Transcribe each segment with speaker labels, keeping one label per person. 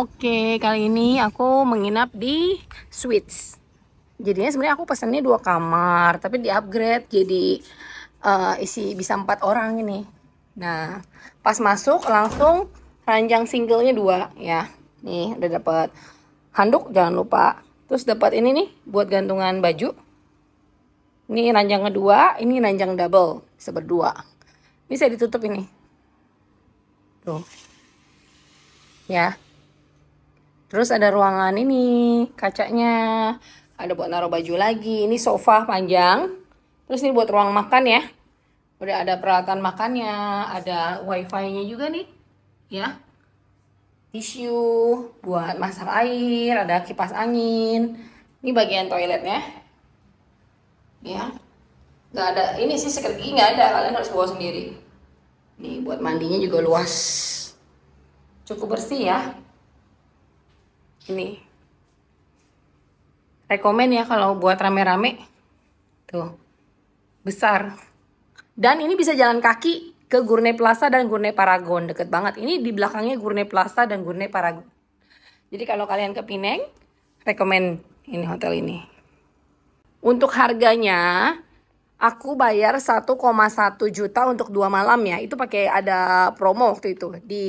Speaker 1: Oke, kali ini aku menginap di Switch. Jadinya sebenarnya aku pesannya dua kamar, tapi di upgrade jadi uh, isi bisa empat orang ini. Nah, pas masuk langsung ranjang singlenya dua ya. Nih udah dapat handuk jangan lupa. Terus dapat ini nih buat gantungan baju. Ini ranjang kedua, ini ranjang double seberdua. Bisa ditutup ini. Tuh. Ya. Terus ada ruangan ini, kacanya. Ada buat naruh baju lagi. Ini sofa panjang. Terus ini buat ruang makan ya. Udah ada peralatan makannya, ada wifi-nya juga nih. Ya. Tisu, buat masak air, ada kipas angin. Ini bagian toiletnya. Ya. Gak ada, ini sih sekergi gak ada, kalian harus bawa sendiri. Ini buat mandinya juga luas. Cukup bersih ya ini rekomen ya kalau buat rame-rame tuh besar dan ini bisa jalan kaki ke Gurney Plaza dan Gurney Paragon deket banget ini di belakangnya Gurney Plaza dan Gurney Paragon jadi kalau kalian ke Pineng rekomen ini hotel ini untuk harganya aku bayar 1,1 juta untuk dua malam ya itu pakai ada promo waktu itu di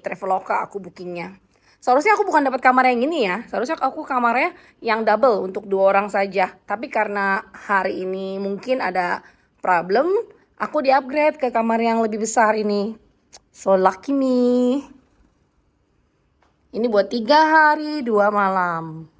Speaker 1: Traveloka aku bookingnya Seharusnya aku bukan dapat kamar yang ini ya. Seharusnya aku kamarnya yang double untuk dua orang saja. Tapi karena hari ini mungkin ada problem, aku di-upgrade ke kamar yang lebih besar ini. So lucky me. Ini buat tiga hari, dua malam.